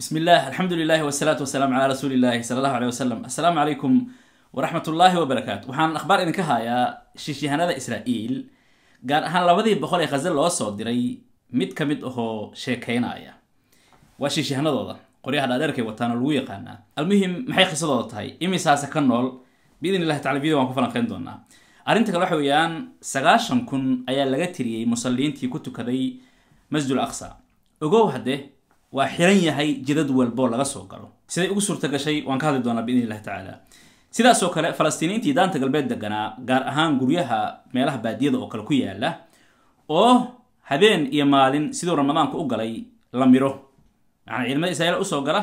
بسم الله الحمد لله والصلاة والسلام على رسول الله صلى الله عليه وسلم السلام عليكم ورحمة الله وبركاته waxaan akhbaar idinka hayaa shiishihanada Israa'iil gaar ahaan labadii boqol ee Gaza loo soo diray mid ka mid ahoo sheekaynaya waa shiishihanadooda qoryaha dhaadheerkay wataana lagu yaqaanaa almuhim maxay qisadooda tahay imisaase ka nool biidn illahi tacala video waan ku falanqayn doonaa arrinta kale waxa weeyaan sagaashan kun ayaa laga tiriyey musalliintii ku tukaday masjid al aqsa ogow haddee waa xiran yahay jidad walbo laga soo galo siday ugu suurta waan ka hadli doonaa biidn illahi tacaala sidaas kale falastiiniyiintii daanta galbeed deganaa gaar ahaan guryaha meelaha baadiyada oo kale ku yaala oo habeen iyo maalin siduu ramadaanku u galay la miro maanaa ciidamada israiil usoo gala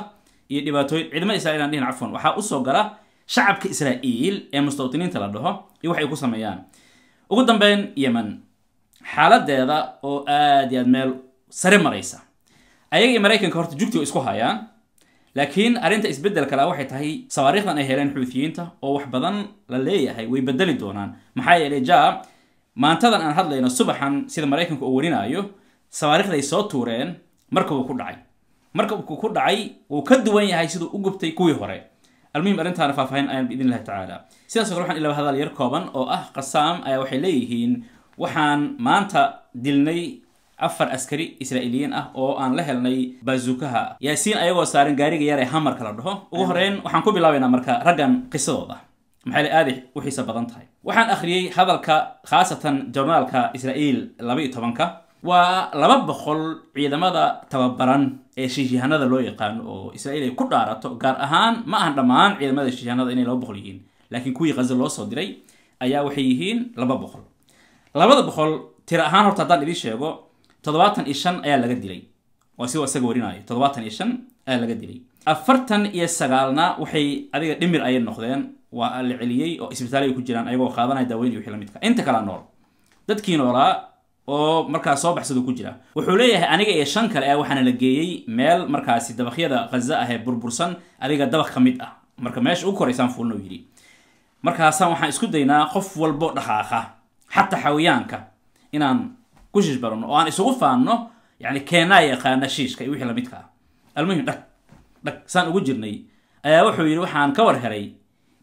iyo dhibaatooyin ciidamada israil aan dhihin cafwan waxaa usoo gala shacabka israa'iil ee mustawtiniinta la dhaho iyo waxay ku sameeyaan ugu dambeyn yemen xaaladeeda oo aad iyo aad meel sare maraysa ayaga iyo maraykanka horta jugti way isku hayaan laakiin arrinta isbeddelka la waxay tahay sawaariikhdan ay heleen xuutiyiinta oo wax badan la leeyahay way bedeli doonaan maxaa yeelay ja maantadan aan hadlayno subaxan sida maraykanku uu warinaayo sawaariikhday soo tuureen marka uu ku dhacay marka uu ku dhacay wuu ka duwan yahay siduu u gubtay kuwii hore almuhim arrintaana faahfaahin ayaan biidn tacaala sidaas kale waxaan ilaa hadal yar kooban oo ah qasaam ayaa waxay leeyihiin waxaan maanta dilnay afar askari israa'iiliyiin ah oo aan la helnay baazuukaha yaasiin ayagoo saaran gaariga yare hamarka la dhaho ugu horreyn waxaan ku bilaabaynaa marka raggan qisadooda maxayle aada u xiiso badan tahay waxaan akhriyey hadalka khaasatan jornaalka israa'iil laba iyo tobanka waa laba boqol ciidamada tababaran ee shiishihanada loo yaqaano oo israa'iil ay ku dhaarato gaar ahaan ma ahan dhammaan ciidamada shiishihanada inay laba boqol yihiin laakiin kuwii khazo loo soo diray ayaa waxay yihiin laba boqol labada boqol tiro ahaan horta haddaan idiin sheego toddobaatan iyo shan ayaa laga dilay waa si isaga warinaayo toddobaatan iyo shan ayaa laga dilay afartan iyo sagaalna waxay adiga dhimir ayay noqdeen waa la celiyey oo isbitaal ku jiraan ayagoo qaadanaya daaweyn iyo wixii la midka inta kalea nool dadkii noolaa oo markaas soo baxsadu ku jira wuxuu leeyahay aniga iyo shan kale ah waxaana la geeyey meel markaasi dabakyada khaza ahee burbursan adiga dabaq ka mid ah marka meesha u koraysaan fuulna yidhi markaasaan waxaan isku daynaa qof walbo dhaqaaqa xataa xayawaanka inaan kushiish barano oo aan isugu faanno yani keenaa yaqaana shiishka iyo wixii lamidka ah almuhim dhag dhag saan ugu jirnay ayaa wuxuu yidhi waxaan ka war heray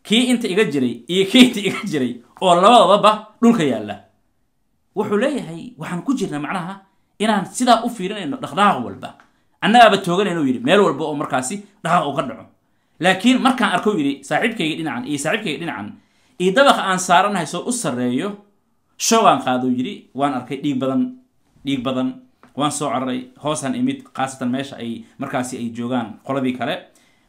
kii inta iga jiray iyo kii inta iga jiray oo labadababa dhulka yaalla wuxuu leeyahay waxaan ku jirna macnaha inaan sidaa u fiirinayno dhaqdhaqaaq walba annagaaba tooganayna u yidhi meel walba oo markaasi dhaqaaq uu ka dhaco laakiin markaan arko yidhi saaxiibkayga dhinacan iyo saaxiibkayga dhinacan iyo dabaqa aan saaranahay soo u sarreeyo showgaan qaado yidhi waan arkay dhiig badan dhiig badan waan soo cararay hoosaan imid khaasatan meesha ay markaasi ay joogaan qoladii kale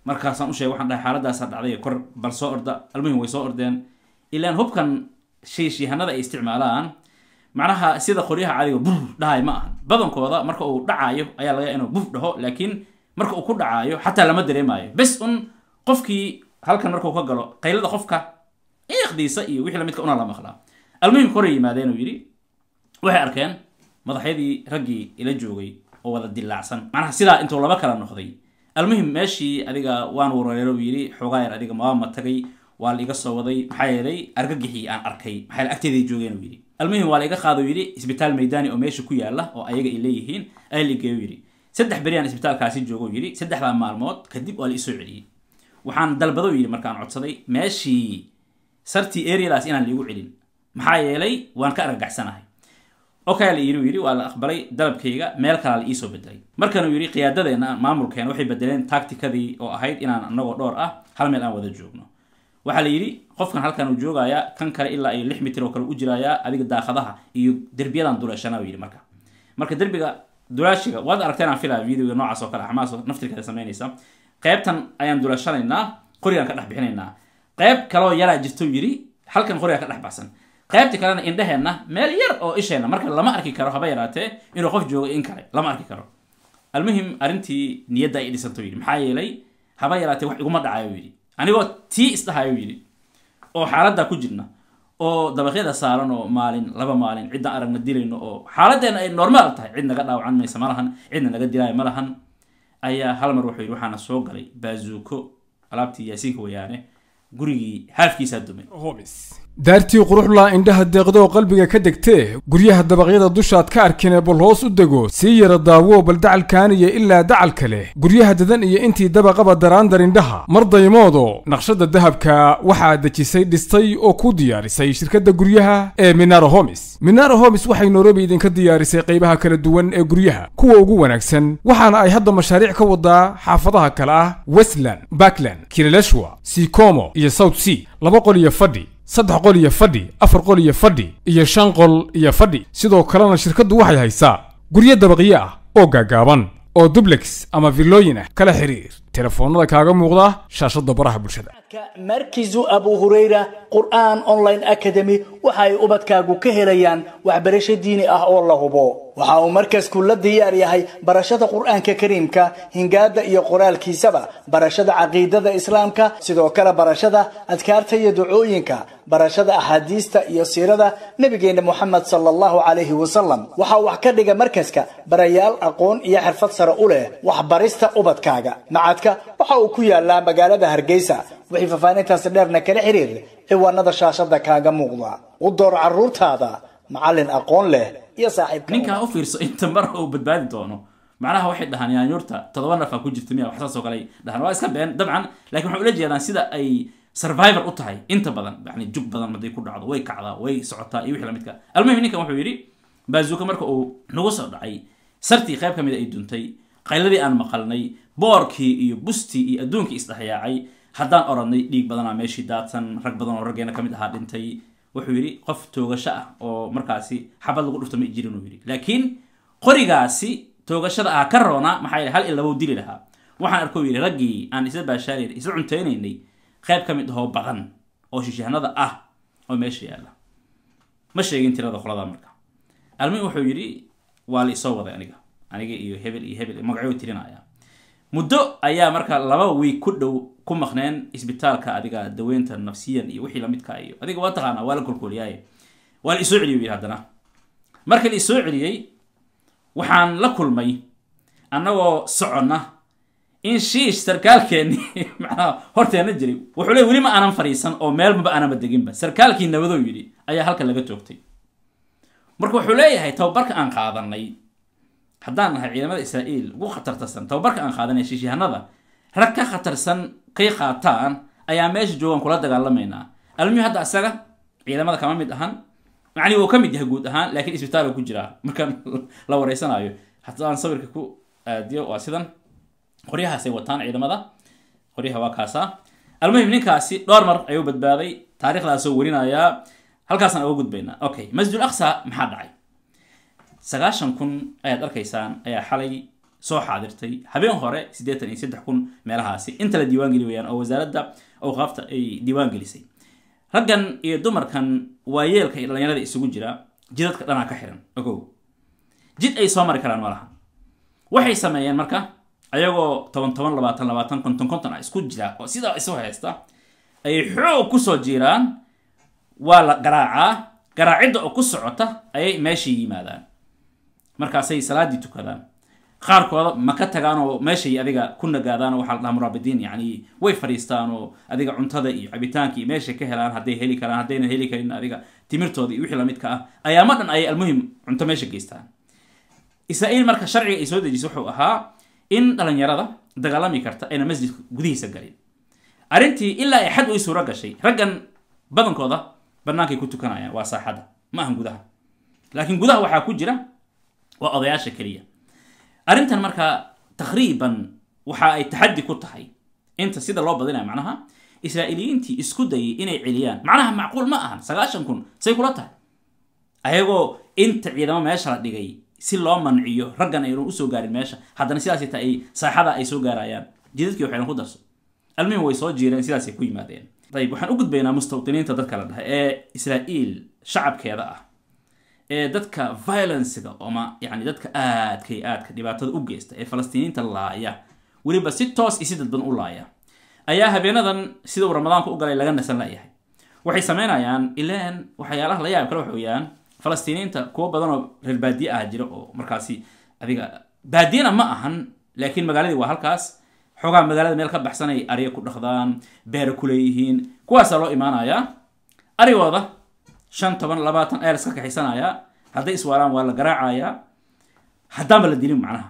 markaasaan usheegay waxaan dhahay xaaladaasaa dhacday kor bal soo orda almuhim way soo ordeen ilaan hubkan shiishihanada ay isticmaalaan macnaha sida qoryaha cadiga buf dhahay ma aha badankooda marka uu dhacaayo ayaa laga inuu buf dhaho laakiin marka uu ku dhacaayo xataa lama dareemaayo bes un qofkii halkan markuu ka galo qaylada qofka iiqdiisa iyo wixii lamidka una la maqlaa almuhimka hore yimaadeen uu yidhi waxay arkeen madaxyadii raggii ila joogay oo wada dilaacsan macnaha sidaa intuu laba kala noqday almuhim meeshii adiga waan wareero uu yidhi xoogaa yar adiga maba ma tagay waa la iga soo waday maxaa yeelay argagixii aan arkay maxaa agteeday joogeen uu yidhi almuhim waa la iga qaada uu yidhi isbitaal meydani oo meesha ku yaala oo ayaga ay leeyihiin ayaa la geeyo yidhi saddex beriaan isbitaalkaasi joogo yidhi saddexdaa maalmood kadib waa la isoo celiyey waxaan dalbado yidhi markaan codsaday meeshii sartii arealaas inaan liigu celin maxaa yeelay waan ka argagaxsanahay okaa la yiri yiri waa la aqbalay dalabkayga meel kalaa la iisoo bedelay markan uu qiyaadadeenna maamulkeena waxay bedeleen tacticadii oo ahayd inaan anagoo dhowr ah hal meel aan wada joogno waxaa la yidhi qofkan halkan uu joogayaa kan kale ilaa iyo lix mitir oo kale u jiraayaa adiga daaqadaha iyo derbiyadan duleeshana yidhi marka marka derbiga dulaashiga waad aragtay inaan filaya videoga noocaas oo kale axmaas naftirkeeda samaynaysa qeybtan ayaan dulaashanaynaa qorigaan ka dhex bixinaynaa qeyb kaloo yaraa jirtou yidhi halkan qorigaan ka dhex baxsan qaybti kalena indheheenna meel yar oo isheenna marka lama arki karo haba yaraatee inuu qof joogo in kale lama arki karo almuhim arintii niyadda ay dhisanto yidhi maxaa yeelay haba yaraatee wax iguma dhacayo yidhi anigoo tii isdhahayo yidhi oo xaaladdaa ku jirna oo dabaqyada saaran oo maalin laba maalin cidda aragna dilayno oo xaaladeena ay normaal tahay cid naga dhaawacan maysa ma cidna naga dilaayo ma lahan ayaa hal mar wuxuu yidhi waxaana soo galay baazuuko alaabtii yaasiinka wayaane gurigii haafkiisaa dumay daartii quruxlaa indhaha deeqdoo qalbiga ka degtee guryaha dabaqyada dushaad ka arkin bal hoos u dego sii yara daawo bal dacalkaaniya ilaa dacalka leh guryaha dadan iyo intii dabaqaba daraandar indhaha mar daymoodo naqshadda dahabka waxaa dejisay dhistay oo ku diyaarisay shirkadda guryaha ee minaro homis minaro homis waxay nairobi idinka diyaarisay qaybaha kala duwan ee guryaha kuwa ugu wanaagsan waxaana ay hadda mashaariic ka wadaa xaafadaha kale ah westland backland kilaleshwa sikomo iyo south sea laba qol iyo fadhi saddex qol iyo fadhi afar qol iyo fadhi iyo shan qol iyo fadhi sidoo kalena shirkaddu waxay haysaa guryo dabaqyo ah oo gaagaaban oo dublex ama villooyin ah kala xidhiir telefoonada kaaga muuqda shaashada baraha bulshada markizu abu hurayra qur'aan online academy waxa ay ubadkaagu ka helayaan waxbarasho diini ah oo la hubo waxa uu markasku la diyaar yahay barashada qur'aanka kariimka hingaada iyo qoraalkiisaba barashada caqiidada islaamka sidoo kale barashada adkaarta iyo ducooyinka barashada axaadiista iyo siirada nebigeenna moxamed sala allahu calayhi wasalam waxaa wax ka dhiga markaska barayaal aqoon iyo xirfad sare u leh waxbarista ubadkaaga codka waxa uu ku yaalaa magaalada hargeysa wixii faahfaahintaasi dheerna kala xiriir ciwaanada shaashada kaaga muuqda u door caruurtaada macalin aqoon leh iyo saaxiibka ninkaa u fiirso inta mar uu badbaadi doono macnaha waxay dhahaan yaanyuurta todoba nafaa ku jirta miya wax saas kale dhahaan waa iska been dabcan lakin waxay ula jeedaan sida ay survivor u tahay inta badan yani jug badan hadday ku dhacdo way kacdaa way socotaa iyo wixii lamidka almuhim ninkan wuxuu yidhi baazuuka marka uu nagu soo dhacay sartii qayb ka mida ah ay duntay qayladii aan maqalnay boorkii iyo bustii iyo adduunkii isdhexyaacay haddaan oranay dhiig badanaa meeshii daadsan rag badan oo raggeena kamid ahaa dhintay wuxuu yidhi qof toogasho ah oo markaasi xabad lagu dhufto ma jirin yidhi laakiin qorigaasi toogashada ah ka roona maxaa yeele hal iyo labow dili lahaa waxaan arkuu yidhi raggii aan isla baashaaraynay isla cuntaynaynay qayb ka mid ahoo badan oo shishahnada ah oo meesha yaalla ma sheegin tirada qolada marka almi wuxuu yidhi waa la isoo waday aniga aniga iyo hebel iyo hebel magacyo tirinaya muddo ayaa marka laba wiig ku dhow ku maqneen isbitaalka adiga daweynta nafsiyan iyo wixii lamidka ah iyo adiga waa taqaanaa waa la kolkooliyaaye waa la isoo celiyey bu haddana markii la isoo celiyey waxaan la kulmay annagoo soconna in shiish sarkaalkeennii macnaha horteenna jiray wuxuu leey weli ma aanan fadhiisan oo meelmaba aananba deginba sarkaalkii nabadoo yidhi ayaa halka laga toogtay marka wuxuu leeyahay tababarka aan qaadanay haddaan nahay ciidamada israa'iil ugu khatartasan tababarka aan qaadanaya shiishihanada rag ka khatarsan kay qaataan ayaa meesha joogan kula dagaalamaynaa almuhi hadda isaga ciidamada kama mid ahan macnii wuu ka mid yahay guud ahaan laakiin isbitaal ku jiraa markaan la wareysanayo haddaan sawirka ku aadiyo waa sidan qoryahaasay wataan ciidamada qoryaha waa kaasa almuhim ninkaasi dhowr mar ayuu badbaaday taarikhdaasoo werinayaa halkaasaan uga gudbaynaa okay masjidul aqsa maxaa dhacay sagaashan kun ayaad arkaysaan ayaa xalay soo xaadirtay habeen hore sideetan iyo saddex kun meelahaasi inta la diiwaangeli geli wayaan oo wasaaradda awqaafta ay diiwaan raggan iyo dumarkan waa yeelka iyo dhalinyarada isugu jira jidadka dhanaa ka xiran ogow jid ay soo mari karaan malaha waxay sameeyeen marka ayagoo toban toban labaatan labaatan konton konton ah isku jira oo sidaa isu haysta ayay xoog kusoo jiiraan waa la garaacaa garaacidda oo ku socota ayay meeshay yimaadaan markaasay salaadii tukadaan qaarkooda ma ka tagaanoo oo meeshay adiga ku nagaadaan oo waxaa la muraabidiin yacni way fadhiistaan adiga cuntada iyo cabitaanka iyo meeshay ka helaan hadday heli karaan haddaynan heli karin adiga timirtooda iyo wixii lamidka ah ayaama dhan ayay almuhim cunto meesha geystaan israa'iil marka sharciga ay soo dejisay wuxuu ahaa in dhalinyarada dagaalami karta ayna masjidka gudihiisa galin arrintii ilaa ay xad uy suuro gashay raggan badankooda bannaankay ku tukanayaan waa saaxadda ma ahan gudaha laakiin gudaha waxaa ku jira waa odayaasha keliya arrintan markaa takriiban waxa ay taxaddi ku tahay inta sida loo badinaya macnaha israa'iiliyiintii isku dayay inay celiyaan macnaha macquul ma ahan sagaashan kun say kula tahay ayagoo inta ciidamo meesha la dhigay si loo manciyo raggan aynu usoo gaarin meesha haddana sidaas ta ay saaxada ay soo gaarayaan jidadkii waxayna ku darso almihim way soo jiireen sidaasay ku yimaadeen ayib waxaan u gudbaynaa mustawdiniinta dadka la dhahay ee israa'iil shacabkeeda ah ee dadka violencega oma yani dadka aadkay aadka dhibaatada u geysta ee falastiiniinta laaya weliba si toos iyo si dadban u laaya ayaa habeenadan sidau ramadaanka u galay laga nasan layahay waxay sameynayaan ilan waxyaalaha la yaab kale waxa weeyaan falastiiniinta kuwo badanoo reer baadiye ah jira oo markaasi adiga baadiyana ma ahan laakiin magaaladii waa halkaas xoogaa magaalada meel ka baxsanay ariya ku dhaqdaan beera kuleeyihiin kuwaasaa loo imaanayaa arigooda shan toban labaatan ayaa laska kaxisanayaa hadday iswaalaan waa la garaacayaa haddaanba la dilin macnaha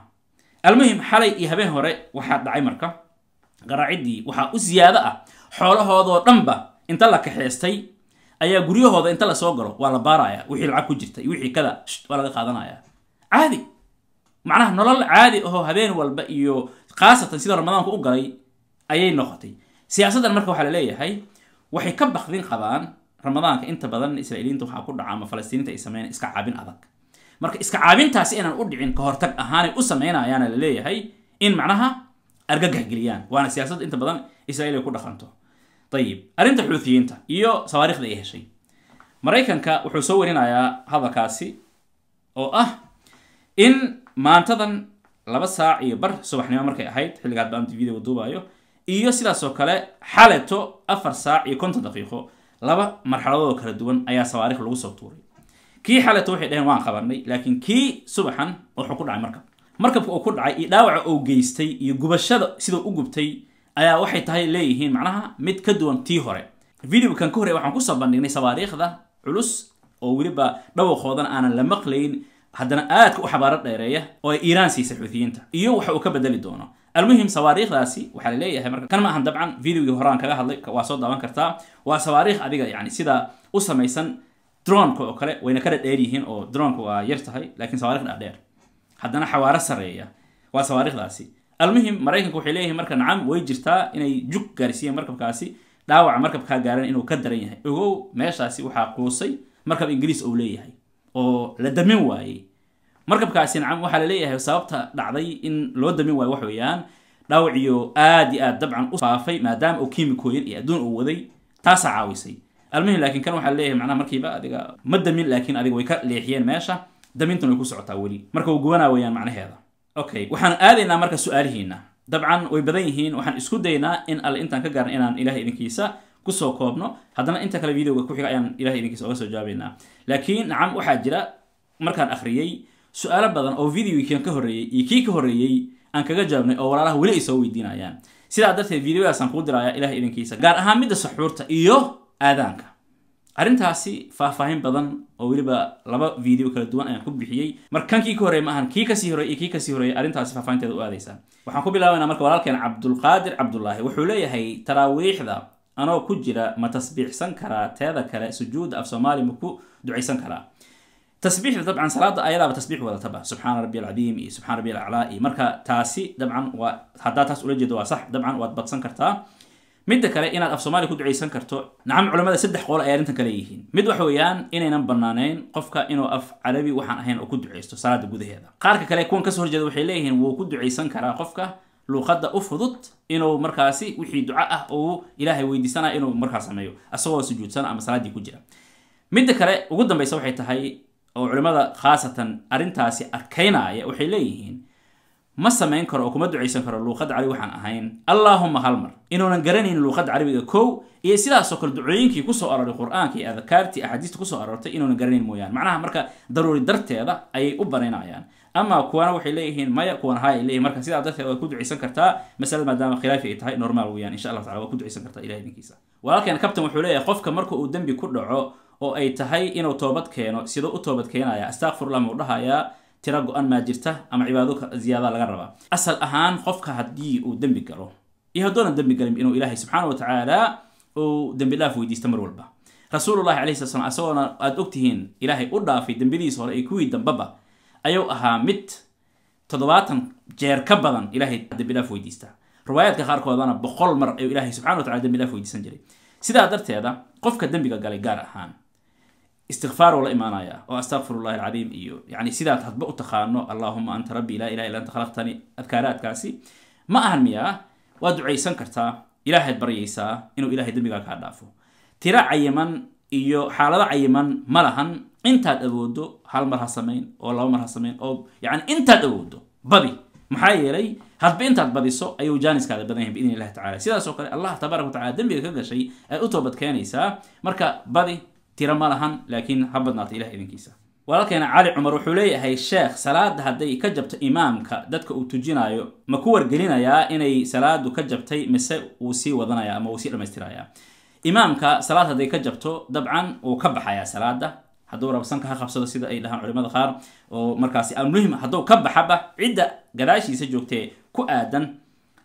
almuhim xalay iyo habeen hore waxaa dhacay marka garaaciddii waxaa u siyaado ah xoolahoodoo dhanba inta la kaxeystay ayaa guryahooda inta lasoo galo waa la baarayaa wixii lacag ku jirta iyo wixii kada waa laga qaadanayaa caadi macnaha nolol caadi ahoo habeen walba iyo khaasatan sida ramadaanku u galay ayay noqotay siyaasadan marka waxaa la leeyahay waxay ka bakdin qabaan ramadaanka inta badan israiiliyiinta waxaa ku dhaca ama falastiiniinta ay sameyn iska caabin adag marka iska caabintaasi inaan u dhicin kahortag ahaanay u sameynayaana la leeyahay in macnaha argagax geliyaan waana siyaasad inta badan israiil ay ku dhaqanto ayib arrinta xuutiyiinta iyo sawaarikhda ay heshay maraykanka wuxuu soo werinayaa hadalkaasi oo ah in maantadan laba saac iyo bar subaxnimo markay ahayd xilligaad baan t v iyo sidaasoo kale xaleto afar saac iyo konton daqiiqo laba marxaladood kala duwan ayaa sawaarikh lagu soo tuuray kii xaleta waxay dhaheen waan qabannay laakiin kii subaxan wuxuu ku dhacay markab markabka uu ku dhacay iyo dhaawaca uu geystay iyo gubashada sidau u gubtay ayaa waxay tahay leeyihiin macnaha mid ka duwan tii hore videokan ka hore waxaan kusoo bandhignay sawaariikhda culus oo weliba dhawaqoodan aanan la maqlayn haddana aadka u xabaaro dheereeya oo ay iiraan siisay xuutiyiinta iyo waxa uu ka bedeli doono almuhim sawaariikhdaasi waxaa la leeyahay marka kan ma ahan dabcan videogii horaan kaga hadlay waa soo daaban kartaa waa sawaariikh adiga yani sida u samaysan dronka oo kale wayna kada dheer yihiin oo dronka waa yar tahay lakiin sawaariikhda dheer haddana xawaaro sareeya waa sawaariikhdaasi almuhim maraykanka waxay leeyihin marka nacam way jirtaa inay jug gaarsiiyeen markabkaasi dhaawaca markabkaa gaaran inuu ka daran yahay ogow meeshaasi waxaa quusay markab ingiriis ou leeyahay oo la damin waayey markabkaasi nacam waxaa laleeyahay sababta dhacday in loo damin waayo wax weeyaan dhawciyo aad iyo aad dabcan u faafay maadaama uu kiimikooyin iyo adduun uu waday taasaa caawisay almuhim laakiin kan waxaa laleeyahay macnaha markiiba adiga ma damin laakiin adiga way ka leexiyeen meesha damintuna way ku socotaa weli marka uu gubanaa weeyaan macnaheeda okay waxaan aadaynaa marka su-aalihiina dabcan way badan yihiin waxaan isku daynaa in alle intaan ka gaarna inaan ilaah idinkiisa kusoo koobno haddana inta kale videoga ku xiga ayaan ilahay idinkiisa oga soo jawaabaynaa laakiin nacam waxaa jira markaan akhriyey su-aalo badan oo videokan ka horeeyey iyo kii ka horeeyey aan kaga jawaabnay oo walaalaha weli ay soo weydiinayaan sidaa darteed videoyadaasaan kuu diraya ilah idinkiisa gaar ahaan midda saxuurta iyo aadaanka arrintaasi faahfaahin badan oo weliba laba video kala duwan ayaan ku bixiyey marka kankii ka horreey ma ahan kii kasii horrey iyo kii kasii horreeyay arrintaasi faahfaahinteeda u aadaysaa waxaan ku bilaabaynaa marka walaalkeen cabdulqaadir cabdullaahi wuxuu leeyahay taraawiixda anoo ku jira ma tasbiixsan karaa teeda kale sujuuda af soomaali ma ku ducaysan karaa tasbiixda dabcan salaada ayadaaba tasbiix wadataba subxaana rabi alcadiim iyo subxana rabi alaclaa iyo marka taasi dabcan waa haddaa taas ula jeedo waa sax dabcan waad badsan kartaa midda kale inaad af soomaaliya ku ducaysan karto nacam culamada saddex qool ay arrintan kale yihiin mid waxa weeyaan inaynan bannaanayn qofka inuu af carabi waxaan ahayn oo ku ducaysto salaada gudaheeda qaarka kale kuwan kasoo horjeeda waxay leeyihiin wuu ku ducaysan karaa qofka luuqadda u fudud inuu markaasi wixii duco ah uu ilaahay weydiisanaya inuu markaas sameeyo asagoo sujuudsan ama salaaddii ku jira midda kale ugu dambaysa waxay tahay oo culimmada khaasatan arintaasi adkaynaya waxay leeyihiin ma samayn karo oo kuma ducaysan karo luuqad carabi waxaan ahayn allaahuma halmar inuunan garanayn luuqad carabiga kow iyo sidaasoo kale ducooyinkii kusoo aroray qur-aanka iyo adkaartii axaadiista kusoo aroortay inuunan garanayn mooyaane macnaha marka daruuri darteeda ayay u banaynayaan ama kuwana waxay leeyihiin maya kuwan hay ay marka sidaa darteed waad ku ducaysan kartaa masalada maadaama khilaafi ay tahay normaal weeyaan insha allah tacala waad ku ducaysan kartaa ilahay idinkiisa walaalkeen kabtan wuxuu leeyahay qofka marka uu dembi ku dhaco oo ay tahay inuu toobad keeno sidoo u toobad keenaya astaqfirullah muu dhahayaa tira go-an maa jirta ama cibaado ziyaada laga rabaa asal ahaan qofka haddii uu dembi galo iyo hadduunan dembi galin inuu ilaahay subxaana wa uu dembi dhaaf weydiista mar walba rasuulullahi calayhi sala slam isagoona aada ogtihiin ilaahay u dhaafay dembadiisa hore iyo kuwii dambaba ayuu ahaa mid toddobaatan jeer ka badan ilahay dembi dhaaf weydiista riwaayaadka qaarkoodana boqol mar ayuu ilaahay subxana wa tacala dembi dhaaf weydiisan jiray sidaa darteeda qofka dembiga galay gaar ahaan istikfaar oo la imaanaya oo astaqfir llahi alcadiim iyo yani sidaad hadba u taqaano allahuma anta rabbi laa ilaha illa anta khalaqtani adkaaraadkaasi ma ahan miya waad ducaysan kartaa ilaahaad baryaysaa inuu ilahay dembigaa kaa dhaafo tiro cayiman iyo xaalado cayiman ma lahan intaad awoodo hal mar ha samayn oo laba mar ha samayn oo yani intaad awoodo badi maxaa yeelay hadba intaad badiso ayuu jaaniskaada badan yahay biidn illahi tacala sidaas oo kale allah tabarak watacala dembiga ka gashay aad u toobad keenaysaa marka badi tiro ma lahan laakiin ha badnaata ilah idankiisa walaalkeena cali cumar wuxuu leeyahay sheekh salaada hadday ka jabto imaamka dadka uu tujinayo ma ku wargelinayaa inay salaadu ka jabtay mise wuu sii wadanaya ama wuu sii dhammaystirayaa imaamka salaad hadday ka jabto dabcan wuu ka baxayaa salaada hadduu rabsanka ha qabsado sida ay dhahaan culimada qaar oo markaasi almuhim hadduu ka baxaba cidda gadaashiisa joogtee ku aadan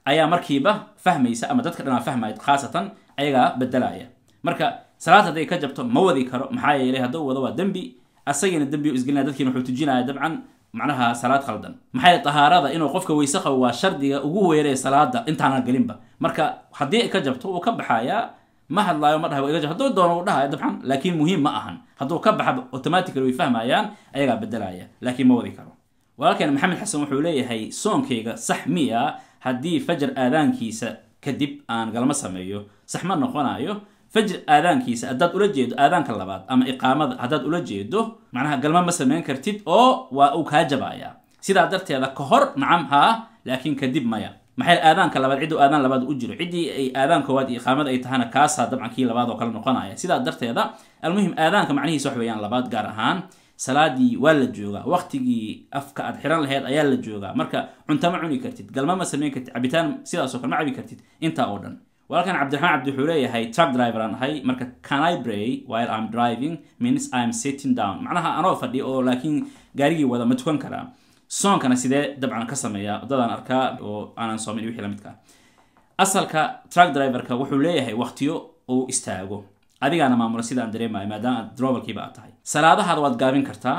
ayaa markiiba fahmaysa ama dadka dhanaa fahmayd khaasatan ayagaa bedelaya marka salaad hadday ka jabto ma wadi karo maxaa yeelay hadduu wado waa dembi asagina dembi u isgelinaya dadkiina wuxuu tujinaya dabcan macnaha salaad khaldan maxaa tahaarada inuu qofka weyse waa shardiga ugu weeree salaada intaana gelinba marka haddii ka jabto wuu ka baxayaa ma hadlaayo ma dhaha iga hadduu doono u dhahayo dabcan laakiin muhiim ma ahan hadduu ka baxaba automatically way fahmayaan ayagaa bedelaya laakiin ma wadi karo walaalkeen maxamed xasan wuxuu leeyahay soonkayga sax miya haddii fajar aadaankiisa kadib aan galma sameeyo sax ma noqonayo fajr aadaankiisa haddaad ula jeedo aadaanka labaad ama iqaamada haddaad ula jeedo macnaha galma ma samayn kartid oo waa uu kaa jabaaya sidaa darteeda ka hor nacam haa laakiin kadib maya maxay aadaanka labaad cidduu aadaan labaad u jiro ciddii ay aadaan koowaad iyo iqaamada ay tahana kaasaa dabcan kii labaad oo kale noqonaya sidaa darteeda almuhim aadaanka macnihiisa wax weeyaan labaad gaar ahaan salaadii waa la joogaa waktigii afka aad xiran lahayd ayaa la joogaa marka cunta ma cuni kartid galma ma samayn kartid cabitaan sidaasoo kale ma cabi kartid intaa oo dhan walkan cabdiraxmaan cabdi wuxuu leeyahay truck driver aan ahay marka can i bray while i'm driving means i'm sitting down macnaha anoo fadhi oo laakiin gaarigii wada ma tukan karaa soonkana sidee dabcan ka sameeyaa dadaan arkaa oo aanan soomin wixii lamidka asalka truck driverka wuxuu leeyahay waktiyo uu istaago adigaana maamula sidaan dareemayo maadaama drobalkiiba aad tahay salaadahaada waad gaabin kartaa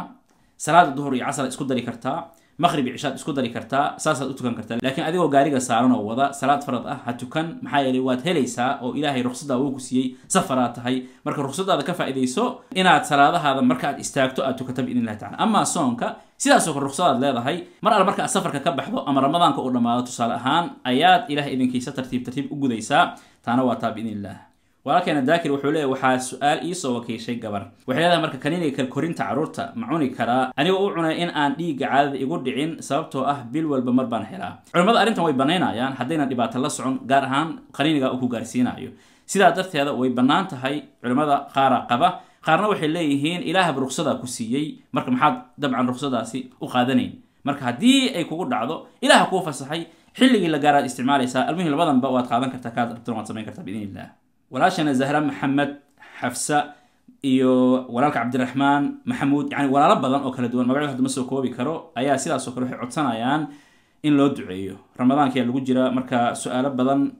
salaada duhur iyo casar isku dari kartaa maqrib iyo cishaad isku dari kartaa saasaad u tukan kartaa laakiin adigoo gaariga saaran oo wada salaad farad ah ha tukan maxaa yeelay waad helaysaa oo ilaahay ruqsaddaa wuu ku siiyey safaraa tahay marka ruqsadaada ka faa'iidayso inaad salaadahaada marka aad istaagto aad tukata biidn illahi tacala amaa soonka sidaasoo kale ruqsadaad leedahay mar alle marka safarka ka baxdo ama ramadaanka uu dhammaado tusaale ahaan ayaad ilaah idinkiisa tartiib tartiib u gudaysaa taana waa taa biidn illah walaalkeena daakir wuxuu leeyahy waxaa su-aal iisoo wakiishay gabar waxay leedahay marka kaniiniga kalkorinta carruurta ma cuni karaa aniga u cunay in aan dhiigga caadada igu dhicin sababtoo ah bil walba mar baan helaa culimmada arrintan way banaynayaan haddaynan dhibaato la socon gaar ahaan kaniiniga uu ku gaarsiinayo sidaa darteeda way bannaan tahay culimmada qaara qaba qaarna waxay leeyihiin ilaahab ruqsadaa ku siiyey marka maxaad dabcan ruqsadaasi u qaadanayn marka haddii ay kugu dhacdo ilaha kuu fasaxay xilligii la gaaraad isticmaalaysaa almuhim labadanba waad qaadan kartaa kaad rabtan waad samayn kartaa biidn walaashana zahra maxamed xafsa iyo walaalka cabdiraxmaan maxamuud yani walaalo badan oo kala duwan magacooda hadda ma soo koobi karo ayaa sidaasoo kale waxay codsanayaan in loo duceeyo ramadaanka lagu jira marka su-aalo badan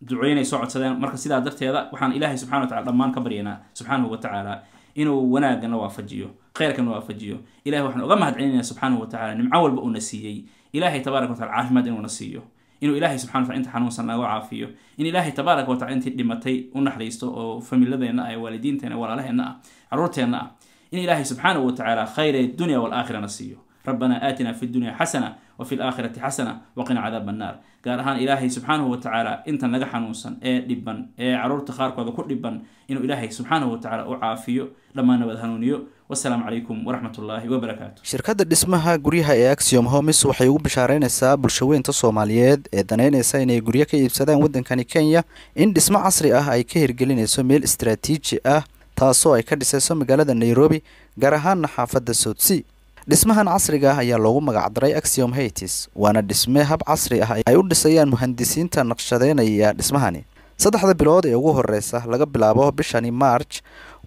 duceynay soo codsadeen marka sidaa darteeda waxaan ilaahay subxana watacala dhammaan ka baryaynaa subxaanahu watacaala tacaala inuu wanaagana waafajiyo khayrkana waafajiyo ilahay waxaan oga mahad celinayna subxaanahu wa nimco walba uuna siiyey ilaahay tabarak wa tacala caafimaad inuuna siiyo inuu ilaahay subxana wataala inta xanuunsan lagu caafiyo in ilaahay tabaaraka watacala intii dhimatay u naxariisto oo famiiladeenna ah ee waalidiinteena walaalaheenna ah caruurteenna ah in ilaahay subxaanahu watacaala khayr dunya dunya na siiyo rabbanaa aatina fi dunya xasana wafi laakhirati xasana waqina cadaab annaar gaar ahaan ilaahay subxaanahu watacaala intan laga xanuunsan ee dhiban ee caruurta qaarkooda ku dhiban inuu ilaahay subxaanahu watacaala u caafiyo dhammaan nabad hanuuniyo wasalaamu calaykum waraxmatullaahi wabarakaatu shirkadda dhismaha guryaha ee axiom homes waxay ugu bishaareynaysaa bulsho weynta soomaaliyeed ee danaynaysa inay guryo ka iibsadaan waddankani kenya in dhismo casri ah ay ka hirgelinayso meel istaraatiiji ah taasoo ay ka dhisayso magaalada nairobi gaar ahaana xaafadda soudsea dhismahan casriga ah ayaa loogu magacdaray axiom haitis waana dhisme hab casri ah ay u dhisayaan muhandisiinta naqshadeynaya dhismahani saddexda bilood ee ugu horeysa laga bilaabo bishani march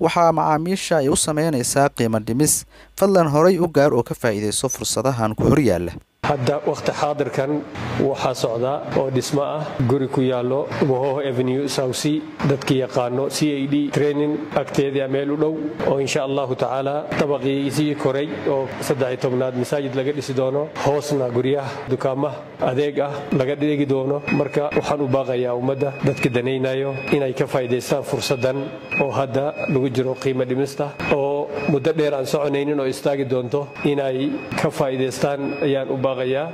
waxaa macaamiisha ay u sameyneysaa qiimo dhimis fadlan horay u gaar oo ka faa'iideyso fursadahan ku horyaalla hadda wakhti xaadirkan waxaa socda oo dhismo ah guri ku yaallo wahoho avenue sawc dadkii yaqaano c a d training agteedia meel u dhow oo insha allahu tacaala isii koray oo saddex tobnaad masaajid laga dhisi doono hoosna guryaha dukaamaha adeeg ah laga dhigi doono marka waxaan u baaqayaa ummadda dadka danaynayo inay ka faa'idaystaan fursaddan oo hadda lagu jiro qiimo dhimista oo muddo dheer aan soconaynin oo istaagi doonto inay ka faa'iidaystaan ayaan u baaqayaa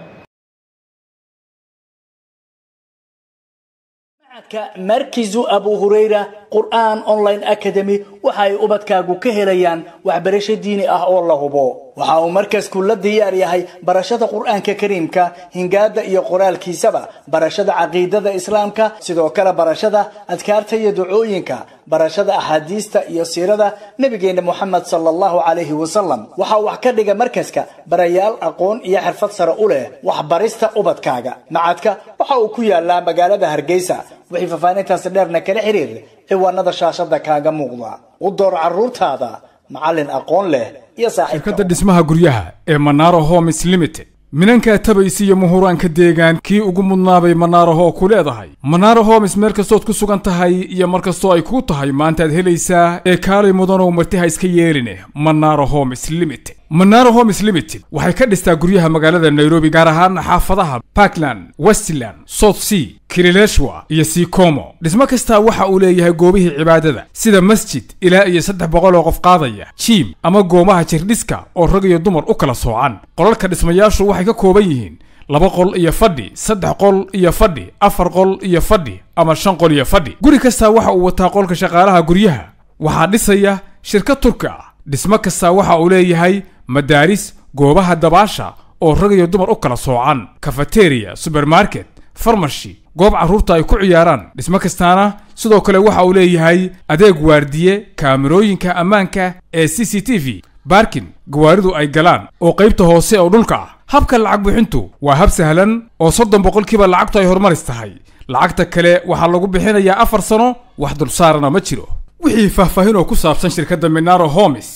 markizu abu hureyra qur'aan online academy waxa ay ubadkaagu ka helayaan waxbarasho diini ah oo la hubo waxa uu markasku la diyaar yahay barashada qur'aanka kariimka hingaada iyo qoraalkiisaba barashada caqiidada islaamka sidoo kale barashada adkaarta iyo ducooyinka barashada axaadiista iyo siirada nebigeenna moxamed sala allahu calayhi wasalam waxaa wax ka dhiga markaska barayaal aqoon iyo xirfad sare u leh waxbarista ubadkaaga macadka waxa uu ku yaallaa magaalada hargeysa wixii faafaanintaasi dheerna kala xiriir ciwaanada shaashada kaaga muuqda u door caruurtaada macalin aqoon leh iyo saaxiibshirkadda dhismaha guryaha ee manaro homes limited minankaa tabaysi iyo muhuraanka deegaan kii ugu mudnaabay manaaraho ku leedahay manaaro homes meel kastood ku sugan tahay iyo mar kastoo ay kuu tahay maantaad helaysaa ee kaalay mudanow marti ha iska yeeline manaaro homes limited manaaro homes limited waxay ka dhistaa guryaha magaalada nairobi gaar ahaan xaafadaha puntland westland south sea kirileshwa iyo sikomo dhismo kastaa waxa uu leeyahay goobihii cibaadada sida masjid ilaa iyo saddex boqol oo qof qaadaya jiim ama goomaha jirdhiska oo rag iyo dumar u kala soocan qolalka dhismayaashu waxay ka kooban yihiin laba qol iyo fadhi saddex qol iyo fadhi afar qol iyo fadhi ama shan qol iyo fadhi guri kastaa waxa uu wataa qolka shaqaalaha guryaha waxaa dhisaya shirka turka ah dhismo kastaa waxa uu leeyahay madaaris goobaha dabaasha oo rag iyo dumar u kala soocan kafateriya subermarket farmarshi goob carruurta ay ku ciyaaraan dhismo kastaana sidoo kale waxa uu leeyahay adeeg waardiye kaamirooyinka ammaanka ee c c t v baarkin gawaaridu ay galaan oo qaybta hoose oo dhulka ah habka lacag bixintu waa hab sahlan oo soddon boqolkiiba lacagtu ay horumaris tahay lacagta kale waxaa lagu bixinayaa afar sano wax dulsaarana ma jiro wixii faahfaahin oo ku saabsan shirkadda minaro homes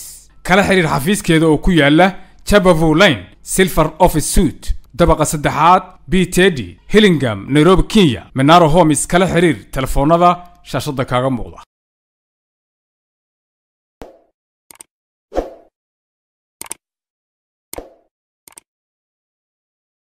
kala xidhiir xafiiskeeda oo ku yaalla jabavo line silver office suit dabaqa saddexaad b tedi hillingham nairobi kenya menaro homes kala xiriir telefoonnada shaashadda kaaga muuqda